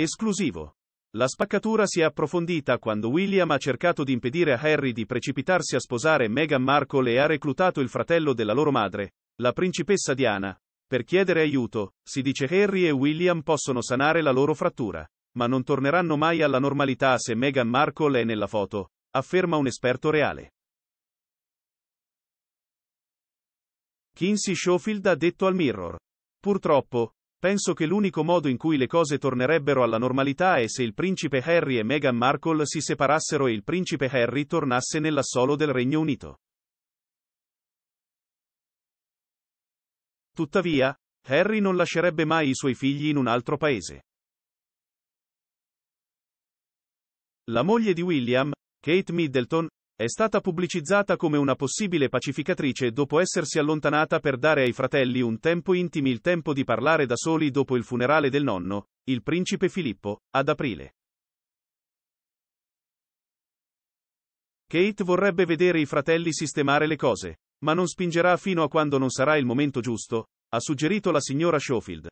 Esclusivo. La spaccatura si è approfondita quando William ha cercato di impedire a Harry di precipitarsi a sposare Meghan Markle e ha reclutato il fratello della loro madre, la principessa Diana. Per chiedere aiuto, si dice Harry e William possono sanare la loro frattura, ma non torneranno mai alla normalità se Meghan Markle è nella foto, afferma un esperto reale. Kinsey Schofield ha detto al Mirror. Purtroppo, Penso che l'unico modo in cui le cose tornerebbero alla normalità è se il principe Harry e Meghan Markle si separassero e il principe Harry tornasse nell'assolo del Regno Unito. Tuttavia, Harry non lascerebbe mai i suoi figli in un altro paese. La moglie di William, Kate Middleton, è stata pubblicizzata come una possibile pacificatrice dopo essersi allontanata per dare ai fratelli un tempo intimi il tempo di parlare da soli dopo il funerale del nonno, il principe Filippo, ad aprile. Kate vorrebbe vedere i fratelli sistemare le cose, ma non spingerà fino a quando non sarà il momento giusto, ha suggerito la signora Schofield.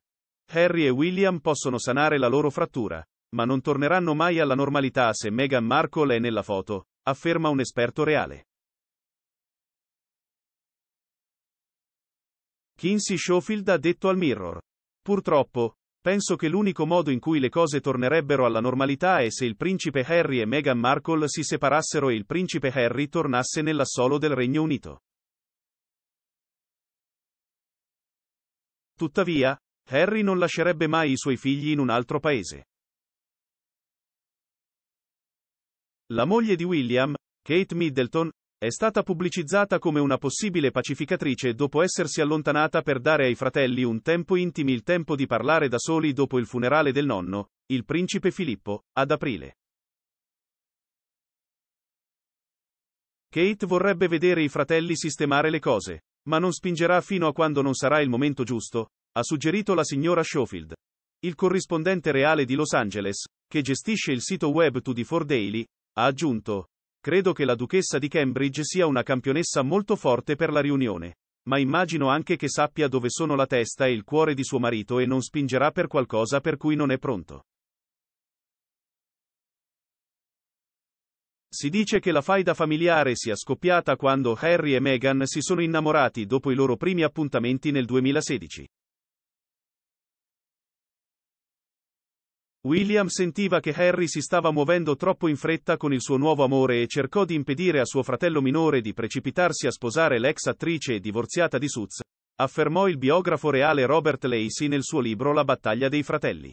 Harry e William possono sanare la loro frattura, ma non torneranno mai alla normalità se Meghan Markle è nella foto, afferma un esperto reale. Kinsey Schofield ha detto al Mirror. Purtroppo, penso che l'unico modo in cui le cose tornerebbero alla normalità è se il principe Harry e Meghan Markle si separassero e il principe Harry tornasse nell'assolo del Regno Unito. Tuttavia, Harry non lascerebbe mai i suoi figli in un altro paese. La moglie di William, Kate Middleton, è stata pubblicizzata come una possibile pacificatrice dopo essersi allontanata per dare ai fratelli un tempo intimi il tempo di parlare da soli dopo il funerale del nonno, il principe Filippo, ad aprile. Kate vorrebbe vedere i fratelli sistemare le cose, ma non spingerà fino a quando non sarà il momento giusto, ha suggerito la signora Schofield. Il corrispondente reale di Los Angeles, che gestisce il sito web 24 Daily, ha aggiunto. Credo che la duchessa di Cambridge sia una campionessa molto forte per la riunione. Ma immagino anche che sappia dove sono la testa e il cuore di suo marito e non spingerà per qualcosa per cui non è pronto. Si dice che la faida familiare sia scoppiata quando Harry e Meghan si sono innamorati dopo i loro primi appuntamenti nel 2016. William sentiva che Harry si stava muovendo troppo in fretta con il suo nuovo amore e cercò di impedire a suo fratello minore di precipitarsi a sposare l'ex attrice e divorziata di Suz, affermò il biografo reale Robert Lacey nel suo libro La battaglia dei fratelli.